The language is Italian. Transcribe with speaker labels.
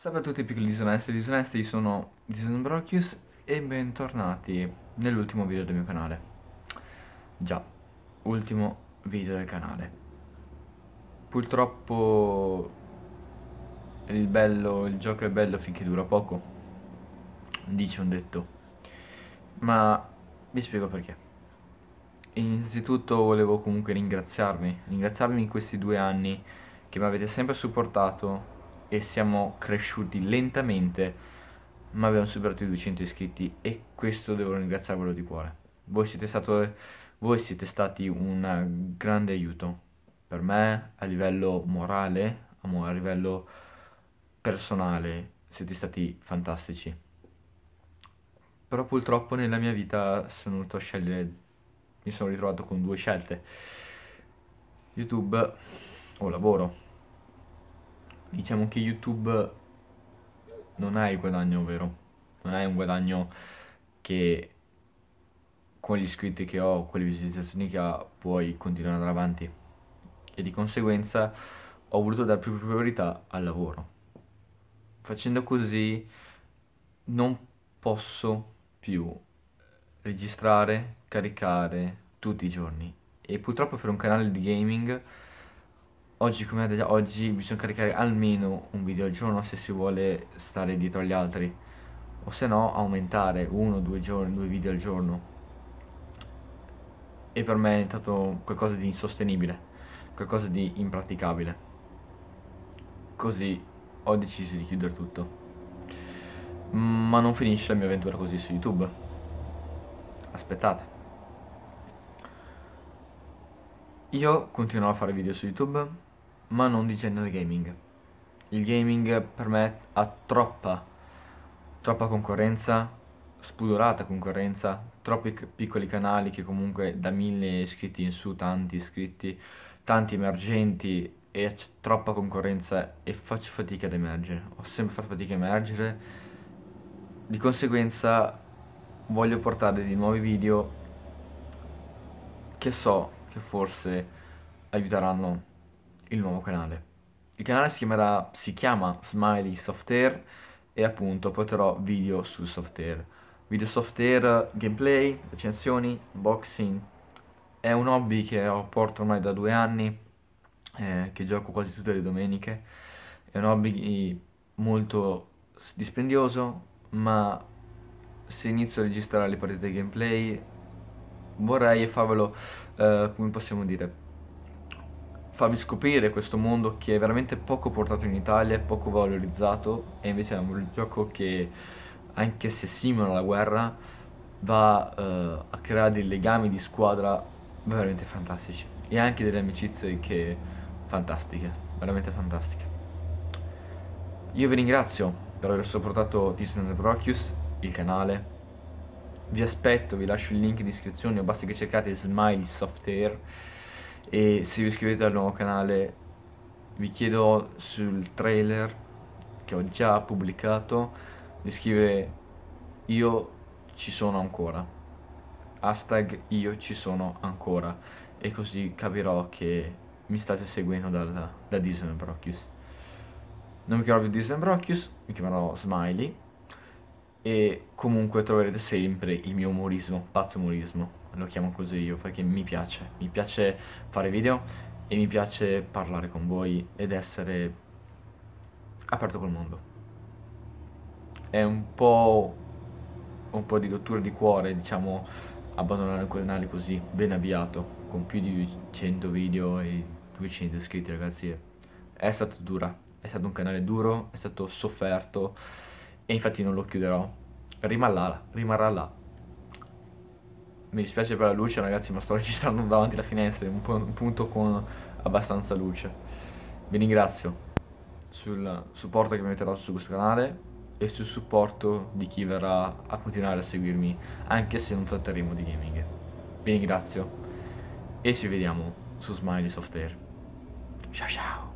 Speaker 1: Salve a tutti piccoli disonesti e disonesti, io sono Disonbrochius e bentornati nell'ultimo video del mio canale. Già, ultimo video del canale. Purtroppo il, bello, il gioco è bello finché dura poco, dice un detto. Ma vi spiego perché. Innanzitutto volevo comunque ringraziarvi, ringraziarvi in questi due anni che mi avete sempre supportato e siamo cresciuti lentamente ma abbiamo superato i 200 iscritti e questo devo ringraziarvelo di cuore. Voi siete, stato, voi siete stati un grande aiuto per me a livello morale, a livello personale, siete stati fantastici. Però purtroppo nella mia vita sono venuto scegliere, mi sono ritrovato con due scelte. YouTube o lavoro, diciamo che YouTube non hai il guadagno vero, non hai un guadagno che con gli iscritti che ho, con le visualizzazioni che ho, puoi continuare ad andare avanti e di conseguenza ho voluto dare più priorità al lavoro. Facendo così non posso più registrare, caricare tutti i giorni e purtroppo per un canale di gaming oggi come ad esempio oggi bisogna caricare almeno un video al giorno se si vuole stare dietro agli altri o se no aumentare uno due giorni due video al giorno e per me è stato qualcosa di insostenibile qualcosa di impraticabile così ho deciso di chiudere tutto ma non finisce la mia avventura così su youtube aspettate io continuerò a fare video su YouTube ma non di genere gaming. Il gaming per me ha troppa, troppa concorrenza, spudorata concorrenza, troppi piccoli canali che comunque da mille iscritti in su, tanti iscritti, tanti emergenti e c'è troppa concorrenza e faccio fatica ad emergere. Ho sempre fatto fatica a emergere, di conseguenza voglio portare dei nuovi video che so che forse aiuteranno il nuovo canale. Il canale si, chiamerà, si chiama Smiley Software e appunto porterò video sul software. Video software, gameplay, recensioni, unboxing. È un hobby che ho porto ormai da due anni, eh, che gioco quasi tutte le domeniche. È un hobby molto dispendioso, ma se inizio a registrare le partite gameplay vorrei farvelo, eh, come possiamo dire, farvi scoprire questo mondo che è veramente poco portato in Italia, è poco valorizzato e invece è un gioco che anche se simula la guerra va eh, a creare dei legami di squadra veramente fantastici e anche delle amicizie che fantastiche, veramente fantastiche. Io vi ringrazio per aver sopportato Disney Brocus, il canale. Vi aspetto, vi lascio il link in descrizione o basta che cercate Smiley Software e se vi iscrivete al nuovo canale vi chiedo sul trailer che ho già pubblicato di scrivere io ci sono ancora hashtag io ci sono ancora e così capirò che mi state seguendo dal, da Disney Brocchius non mi chiamerò più Disney Brocchius mi chiamerò Smiley e comunque troverete sempre il mio umorismo pazzo umorismo lo chiamo così io perché mi piace, mi piace fare video e mi piace parlare con voi ed essere aperto col mondo. È un po', un po di rottura di cuore, diciamo, abbandonare il canale così ben avviato, con più di 100 video e 200 iscritti ragazzi, è stato dura, è stato un canale duro, è stato sofferto e infatti non lo chiuderò, rimarrà là, rimarrà là, mi dispiace per la luce ragazzi ma sto registrando davanti alla finestra in un, punto con abbastanza luce vi ringrazio sul supporto che mi avete dato su questo canale e sul supporto di chi verrà a continuare a seguirmi anche se non tratteremo di gaming vi ringrazio e ci vediamo su Smiley Software ciao ciao